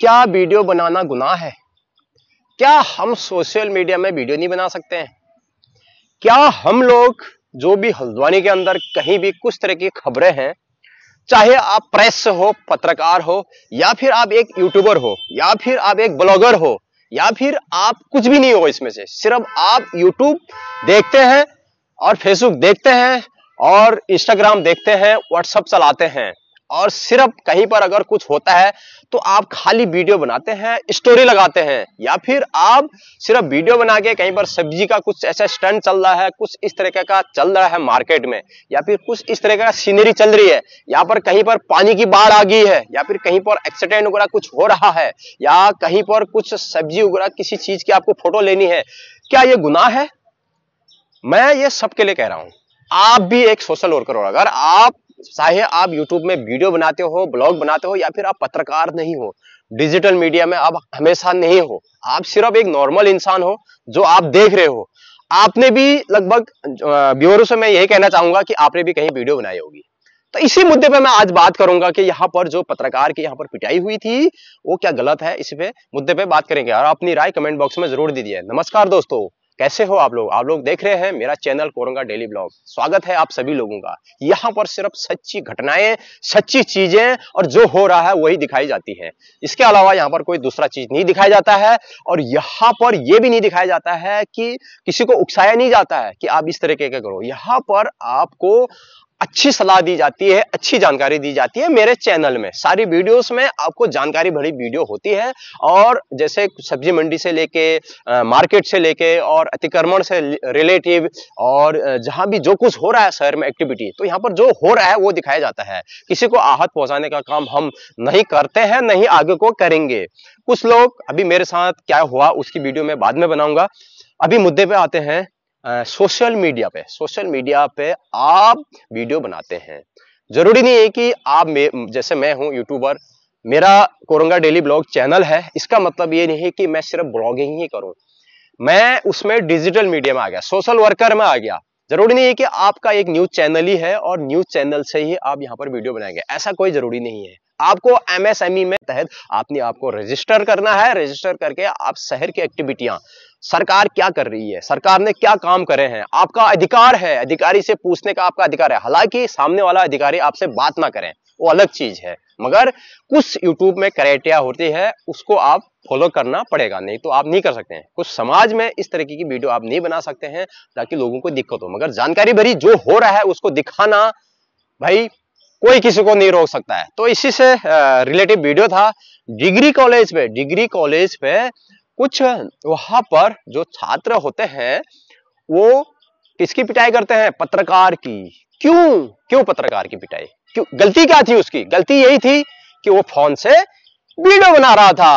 क्या वीडियो बनाना गुनाह है क्या हम सोशल मीडिया में वीडियो नहीं बना सकते हैं क्या हम लोग जो भी हल्द्वानी के अंदर कहीं भी कुछ तरह की खबरें हैं चाहे आप प्रेस हो पत्रकार हो या फिर आप एक यूट्यूबर हो या फिर आप एक ब्लॉगर हो या फिर आप कुछ भी नहीं हो इसमें से सिर्फ आप यूट्यूब देखते हैं और फेसबुक देखते हैं और इंस्टाग्राम देखते हैं व्हाट्सअप चलाते हैं और सिर्फ कहीं पर अगर कुछ होता है तो आप खाली वीडियो बनाते हैं स्टोरी लगाते हैं या फिर आप सिर्फ वीडियो बना के कहीं पर सब्जी का कुछ ऐसा स्टंट चल रहा है कुछ इस तरीके का चल रहा है मार्केट में या फिर कुछ इस तरह का सीनरी चल रही है यहाँ पर कहीं पर पानी की बाढ़ आ गई है या फिर कहीं पर एक्सीडेंट वगैरह कुछ हो रहा है या कहीं पर कुछ सब्जी वगैरह किसी चीज की आपको फोटो लेनी है क्या ये गुनाह है मैं ये सबके लिए कह रहा हूं आप भी एक सोशल वर्कर हो अगर आप चाहे आप यूट्यूब में वीडियो बनाते हो ब्लॉग बनाते हो या फिर आप पत्रकार नहीं हो डिजिटल मीडिया में आप हमेशा नहीं हो आप सिर्फ एक नॉर्मल इंसान हो जो आप देख रहे हो आपने भी लगभग ब्यूरो से मैं यही कहना चाहूंगा कि आपने भी कहीं वीडियो बनाई होगी तो इसी मुद्दे पर मैं आज बात करूंगा कि यहाँ पर जो पत्रकार की यहाँ पर पिटाई हुई थी वो क्या गलत है इसी पे मुद्दे पे बात करेंगे और अपनी राय कमेंट बॉक्स में जरूर दीजिए नमस्कार दोस्तों कैसे हो आप लोग आप लोग देख रहे हैं मेरा चैनल कोरंगा डेली ब्लॉग स्वागत है आप सभी लोगों का यहाँ पर सिर्फ सच्ची घटनाएं सच्ची चीजें और जो हो रहा है वही दिखाई जाती है इसके अलावा यहाँ पर कोई दूसरा चीज नहीं दिखाया जाता है और यहाँ पर यह भी नहीं दिखाया जाता है कि किसी को उकसाया नहीं जाता है कि आप इस तरीके के करो यहाँ पर आपको अच्छी सलाह दी जाती है अच्छी जानकारी दी जाती है मेरे चैनल में सारी वीडियोस में आपको जानकारी भरी वीडियो होती है और जैसे सब्जी मंडी से लेके मार्केट से लेके और अतिक्रमण से रिलेटिव और जहां भी जो कुछ हो रहा है शहर में एक्टिविटी तो यहाँ पर जो हो रहा है वो दिखाया जाता है किसी को आहत पहुंचाने का काम हम नहीं करते हैं नहीं आगे को करेंगे कुछ लोग अभी मेरे साथ क्या हुआ उसकी वीडियो में बाद में बनाऊंगा अभी मुद्दे पे आते हैं सोशल मीडिया पे सोशल मीडिया पे आप वीडियो बनाते हैं जरूरी नहीं है कि आप मे, जैसे मैं हूँ यूट्यूबर मेरा कोरंगा डेली ब्लॉग चैनल है इसका मतलब ये नहीं है कि मैं सिर्फ ब्लॉगिंग ही करूँ मैं उसमें डिजिटल मीडिया में आ गया सोशल वर्कर में आ गया जरूरी नहीं है कि आपका एक न्यूज चैनल ही है और न्यूज चैनल से ही आप यहाँ पर वीडियो बनाएंगे ऐसा कोई जरूरी नहीं है आपको एमएसएमई e में तहत आपने आपको रजिस्टर करना है रजिस्टर करके आप शहर की एक्टिविटियां सरकार क्या कर रही है सरकार ने क्या काम करे हैं आपका अधिकार है अधिकारी से पूछने का आपका अधिकार है हालांकि सामने वाला अधिकारी आपसे बात ना करें वो अलग चीज है मगर कुछ यूट्यूब में क्राइटेरिया होती है उसको आप फॉलो करना पड़ेगा नहीं तो आप नहीं कर सकते हैं कुछ समाज में इस तरीके की वीडियो आप नहीं बना सकते हैं ताकि लोगों को दिक्कत हो मगर जानकारी भरी जो हो रहा है उसको दिखाना भाई कोई किसी को नहीं रोक सकता है तो इसी से रिलेटिव वीडियो था डिग्री कॉलेज पे डिग्री कॉलेज पे कुछ वहां पर जो छात्र होते हैं वो किसकी पिटाई करते हैं पत्रकार की क्यों क्यों पत्रकार की पिटाई क्यों गलती क्या थी उसकी गलती यही थी कि वो फोन से वीडियो बना रहा था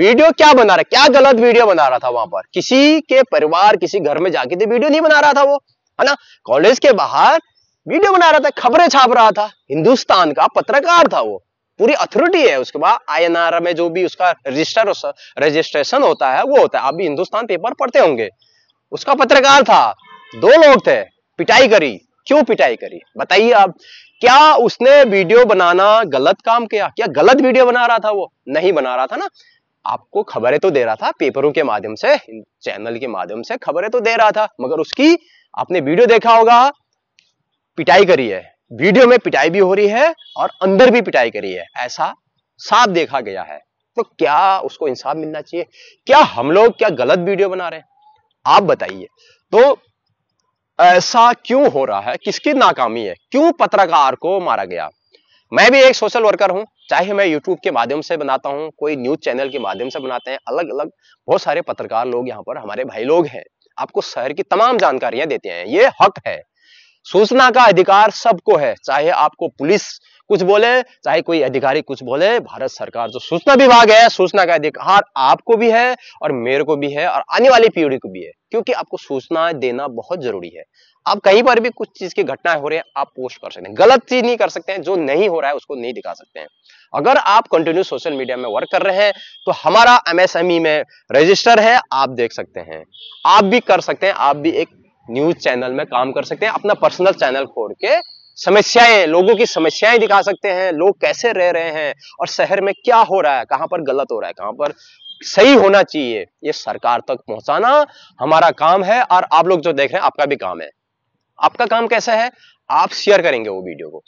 वीडियो क्या बना रहा क्या गलत वीडियो बना रहा था वहां पर किसी के परिवार किसी घर में जाके तो वीडियो नहीं बना रहा था वो है ना कॉलेज के बाहर वीडियो बना रहा था खबरें छाप रहा था हिंदुस्तान का पत्रकार था वो पूरी अथॉरिटी है उसके बाद आईएनआर में जो भी उसका रजिस्टर रजिस्ट्रेशन होता है वो होता है आप भी हिंदुस्तान पेपर पढ़ते होंगे उसका पत्रकार था दो लोग थे पिटाई करी क्यों पिटाई करी बताइए आप क्या उसने वीडियो बनाना गलत काम किया क्या गलत वीडियो बना रहा था वो नहीं बना रहा था ना आपको खबरें तो दे रहा था पेपरों के माध्यम से चैनल के माध्यम से खबरें तो दे रहा था मगर उसकी आपने वीडियो देखा होगा पिटाई करी है वीडियो में पिटाई भी हो रही है और अंदर भी पिटाई करी है ऐसा साफ देखा गया है तो क्या उसको इंसाफ मिलना चाहिए क्या हम लोग क्या गलत वीडियो बना रहे हैं आप बताइए तो ऐसा क्यों हो रहा है किसकी नाकामी है क्यों पत्रकार को मारा गया मैं भी एक सोशल वर्कर हूं चाहे मैं यूट्यूब के माध्यम से बनाता हूं कोई न्यूज चैनल के माध्यम से बनाते हैं अलग अलग बहुत सारे पत्रकार लोग यहाँ पर हमारे भाई लोग हैं आपको शहर की तमाम जानकारियां देते हैं ये हक है सूचना का अधिकार सबको है चाहे आपको पुलिस कुछ बोले चाहे कोई अधिकारी कुछ बोले भारत सरकार जो सूचना विभाग है सूचना का अधिकार आपको भी है और मेरे को भी है और आने वाली पीढ़ी को भी है क्योंकि आपको सूचना देना बहुत जरूरी है आप कहीं पर भी कुछ चीज की घटनाएं हो रही है आप पोस्ट कर सकते हैं गलत चीज नहीं कर सकते हैं जो नहीं हो रहा है उसको नहीं दिखा सकते हैं अगर आप कंटिन्यू सोशल मीडिया में वर्क कर रहे हैं तो हमारा एमएसएमई e में रजिस्टर है आप देख सकते हैं आप भी कर सकते हैं आप भी एक न्यूज चैनल में काम कर सकते हैं अपना पर्सनल चैनल खोल के समस्याएं लोगों की समस्याएं दिखा सकते हैं लोग कैसे रह रहे हैं और शहर में क्या हो रहा है कहां पर गलत हो रहा है कहां पर सही होना चाहिए ये सरकार तक पहुंचाना हमारा काम है और आप लोग जो देख रहे हैं आपका भी काम है आपका काम कैसा है आप शेयर करेंगे वो वीडियो को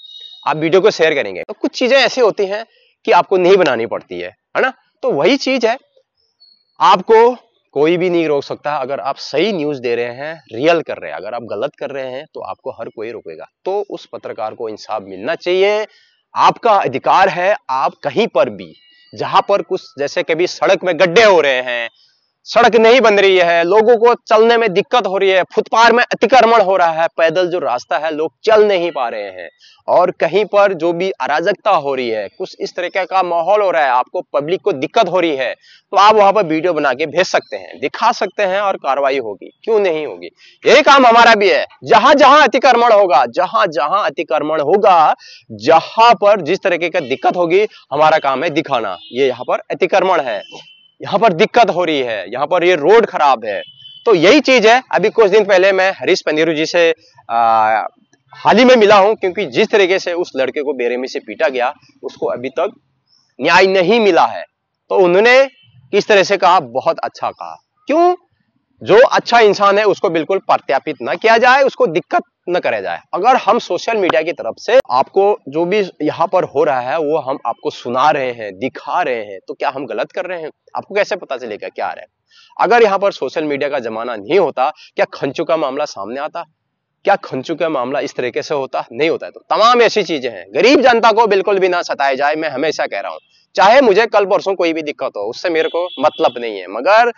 आप वीडियो को शेयर करेंगे तो कुछ चीजें ऐसी होती हैं कि आपको नहीं बनानी पड़ती है है ना तो वही चीज है आपको कोई भी नहीं रोक सकता अगर आप सही न्यूज दे रहे हैं रियल कर रहे हैं अगर आप गलत कर रहे हैं तो आपको हर कोई रोकेगा तो उस पत्रकार को इंसाफ मिलना चाहिए आपका अधिकार है आप कहीं पर भी जहां पर कुछ जैसे कभी सड़क में गड्ढे हो रहे हैं सड़क नहीं बन रही है लोगों को चलने में दिक्कत हो रही है फुटपाथ में अतिक्रमण हो रहा है पैदल जो रास्ता है लोग चल नहीं पा रहे हैं और कहीं पर जो भी अराजकता हो रही है कुछ इस तरीके का माहौल हो रहा है आपको पब्लिक को दिक्कत हो रही है तो आप वहां पर वीडियो बना के भेज सकते हैं दिखा सकते हैं और कार्रवाई होगी क्यों नहीं होगी यही काम हमारा भी है जहां जहां अतिक्रमण होगा जहां जहां अतिक्रमण होगा जहां पर जिस तरीके का दिक्कत होगी हमारा काम है दिखाना ये यहाँ पर अतिक्रमण है यहाँ पर दिक्कत हो रही है यहाँ पर ये रोड खराब है तो यही चीज है अभी कुछ दिन पहले मैं हरीश पंदेरू जी से हाल ही में मिला हूं क्योंकि जिस तरीके से उस लड़के को बेरेमी से पीटा गया उसको अभी तक न्याय नहीं मिला है तो उन्होंने किस तरह से कहा बहुत अच्छा कहा क्यों जो अच्छा इंसान है उसको बिल्कुल प्रत्यापित न किया जाए उसको दिक्कत न करा जाए अगर हम सोशल मीडिया की तरफ से आपको जो भी यहाँ पर हो रहा है वो हम आपको सुना रहे हैं दिखा रहे हैं तो क्या हम गलत कर रहे हैं आपको कैसे पता चलेगा क्या आ रहा है अगर यहाँ पर सोशल मीडिया का जमाना नहीं होता क्या खंचू का मामला सामने आता क्या खंचू का मामला इस तरीके से होता नहीं होता है तो तमाम ऐसी चीजें हैं गरीब जनता को बिल्कुल भी ना सताया जाए मैं हमेशा कह रहा हूँ चाहे मुझे कल परसों कोई भी दिक्कत हो उससे मेरे को मतलब नहीं है मगर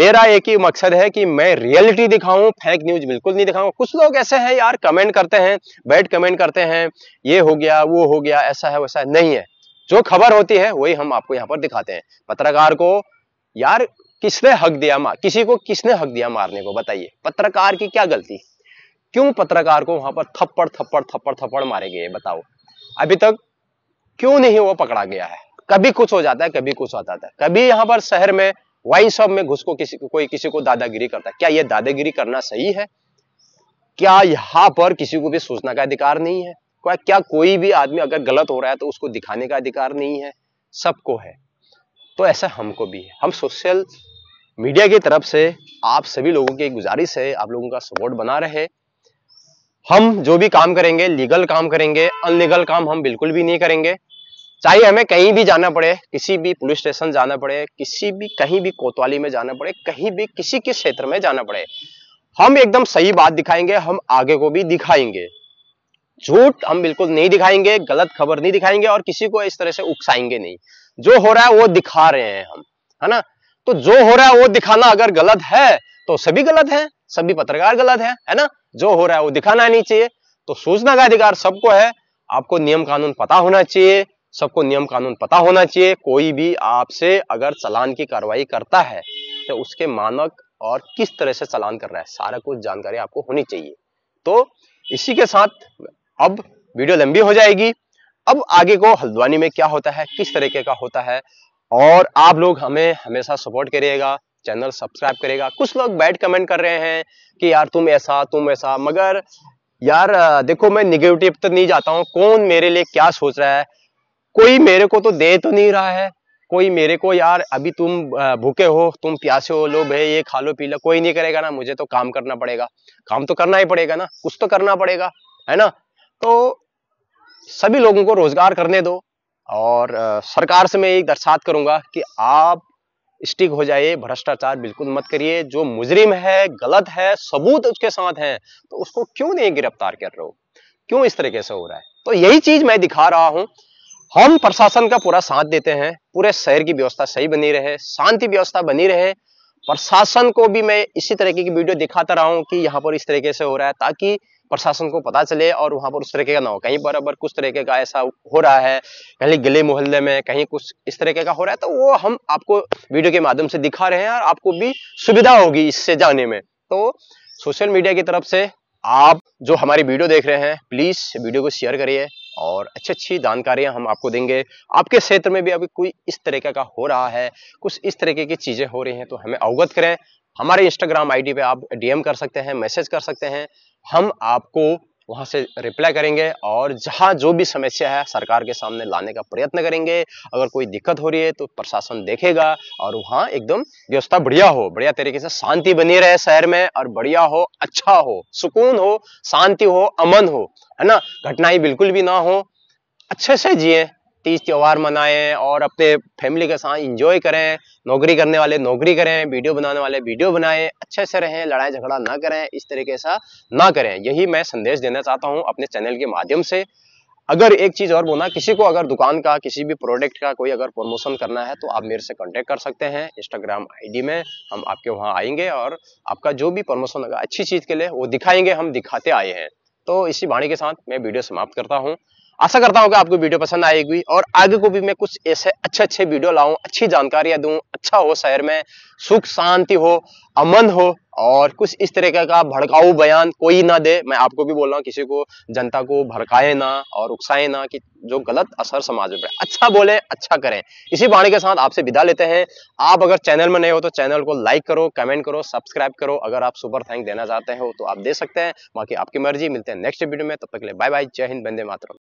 मेरा एक ही मकसद है कि मैं रियलिटी दिखाऊं फेक न्यूज बिल्कुल नहीं दिखाऊं कुछ लोग ऐसे हैं यार कमेंट करते हैं बैड कमेंट करते हैं ये हो गया वो हो गया ऐसा है वैसा है नहीं है जो खबर होती है वही हम आपको यहाँ पर दिखाते हैं पत्रकार को यार किसने हक दिया मार किसी को किसने हक दिया मारने को बताइए पत्रकार की क्या गलती क्यों पत्रकार को वहां पर थप्पड़ थप्पड़ थप्पड़ थप्पड़ मारे गए बताओ अभी तक क्यों नहीं वो पकड़ा गया है कभी कुछ हो जाता है कभी कुछ हो जाता है कभी यहाँ पर शहर में वाइन शॉप में घुस किसी को कोई किसी को दादागिरी करता है क्या यह दादागिरी करना सही है क्या यहाँ पर किसी को भी सोचने का अधिकार नहीं है क्या क्या कोई भी आदमी अगर गलत हो रहा है तो उसको दिखाने का अधिकार नहीं है सबको है तो ऐसा हमको भी है हम सोशल मीडिया की तरफ से आप सभी लोगों की गुजारिश है आप लोगों का सपोर्ट बना रहे हम जो भी काम करेंगे लीगल काम करेंगे अनलीगल काम हम बिल्कुल भी नहीं करेंगे चाहे हमें कहीं भी जाना पड़े किसी भी पुलिस स्टेशन जाना पड़े किसी भी कहीं भी कोतवाली में जाना पड़े कहीं भी किसी के क्षेत्र में जाना पड़े हम एकदम सही बात दिखाएंगे हम आगे को भी दिखाएंगे झूठ हम बिल्कुल नहीं दिखाएंगे गलत खबर नहीं दिखाएंगे और किसी को इस तरह से उकसाएंगे नहीं जो हो रहा है वो दिखा रहे हैं हम है ना तो जो हो रहा है वो दिखाना अगर गलत है तो सभी गलत है सभी पत्रकार गलत है है ना जो हो रहा है वो दिखाना नहीं चाहिए तो सूचना का अधिकार सबको है आपको नियम कानून पता होना चाहिए सबको नियम कानून पता होना चाहिए कोई भी आपसे अगर चलान की कार्रवाई करता है तो उसके मानक और किस तरह से चलान कर रहा है सारा कुछ जानकारी आपको होनी चाहिए तो इसी के साथ अब वीडियो लंबी हो जाएगी अब आगे को हल्द्वानी में क्या होता है किस तरीके का होता है और आप लोग हमें हमेशा सपोर्ट करिएगा चैनल सब्सक्राइब करेगा कुछ लोग बैड कमेंट कर रहे हैं कि यार तुम ऐसा तुम ऐसा मगर यार देखो मैं निगेटिव तो नहीं जाता हूँ कौन मेरे लिए क्या सोच रहा है कोई मेरे को तो दे तो नहीं रहा है कोई मेरे को यार अभी तुम भूखे हो तुम प्यासे हो लो भाई ये खा लो पी लो कोई नहीं करेगा ना मुझे तो काम करना पड़ेगा काम तो करना ही पड़ेगा ना कुछ तो करना पड़ेगा है ना तो सभी लोगों को रोजगार करने दो और आ, सरकार से मैं यही दर्शात करूंगा कि आप स्टिक हो जाइए भ्रष्टाचार बिल्कुल मत करिए जो मुजरिम है गलत है सबूत उसके साथ हैं तो उसको क्यों नहीं गिरफ्तार कर रहे हो क्यों इस तरीके से हो रहा है तो यही चीज मैं दिखा रहा हूं हम प्रशासन का पूरा साथ देते हैं पूरे शहर की व्यवस्था सही बनी रहे शांति व्यवस्था बनी रहे प्रशासन को भी मैं इसी तरीके की वीडियो दिखाता रहा हूँ कि यहाँ पर इस तरीके से हो रहा है ताकि प्रशासन को पता चले और वहां पर उस तरीके का ना हो कहीं बराबर कुछ तरीके का ऐसा हो रहा है कहीं गले मोहल्ले में कहीं कुछ इस तरीके का हो रहा है तो वो हम आपको वीडियो के माध्यम से दिखा रहे हैं और आपको भी सुविधा होगी इससे जाने में तो सोशल मीडिया की तरफ से आप जो हमारी वीडियो देख रहे हैं प्लीज वीडियो को शेयर करिए और अच्छी अच्छी जानकारियां हम आपको देंगे आपके क्षेत्र में भी अभी कोई इस तरीके का हो रहा है कुछ इस तरीके की चीज़ें हो रही हैं तो हमें अवगत करें हमारे इंस्टाग्राम आईडी पे आप डीएम कर सकते हैं मैसेज कर सकते हैं हम आपको वहां से रिप्लाई करेंगे और जहाँ जो भी समस्या है सरकार के सामने लाने का प्रयत्न करेंगे अगर कोई दिक्कत हो रही है तो प्रशासन देखेगा और वहाँ एकदम व्यवस्था बढ़िया हो बढ़िया तरीके से शांति बनी रहे शहर में और बढ़िया हो अच्छा हो सुकून हो शांति हो अमन हो है ना घटनाएं बिल्कुल भी ना हो अच्छे से जिए तीज त्यौहार मनाएं और अपने फैमिली के साथ इंजॉय करें नौकरी करने वाले नौकरी करें वीडियो बनाने वाले वीडियो बनाएं अच्छे से रहें लड़ाई झगड़ा ना करें इस तरीके से ना करें यही मैं संदेश देना चाहता हूँ अपने चैनल के माध्यम से अगर एक चीज और बोलना किसी को अगर दुकान का किसी भी प्रोडक्ट का कोई अगर प्रमोशन करना है तो आप मेरे से कांटेक्ट कर सकते हैं इंस्टाग्राम आईडी में हम आपके वहाँ आएंगे और आपका जो भी प्रमोशन होगा अच्छी चीज के लिए वो दिखाएंगे हम दिखाते आए हैं तो इसी बाणी के साथ मैं वीडियो समाप्त करता हूँ आशा करता हूँ कि आपको वीडियो पसंद आएगी और आगे को भी मैं कुछ ऐसे अच्छे अच्छे वीडियो लाऊं अच्छी जानकारियां दूं अच्छा हो शहर में सुख शांति हो अमन हो और कुछ इस तरीके का भड़काऊ बयान कोई ना दे मैं आपको भी बोल रहा हूँ किसी को जनता को भड़काए ना और उकसाए ना कि जो गलत असर समाज में पड़े अच्छा बोले अच्छा करें इसी बाणी के साथ आपसे विदा लेते हैं आप अगर चैनल में नए हो तो चैनल को लाइक करो कमेंट करो सब्सक्राइब करो अगर आप सुपर थैंक देना चाहते हो तो आप दे सकते हैं बाकी आपकी मर्जी मिलते हैं नेक्स्ट वीडियो में तब तक के लिए बाय बाय जय हिंद बंदे मातरम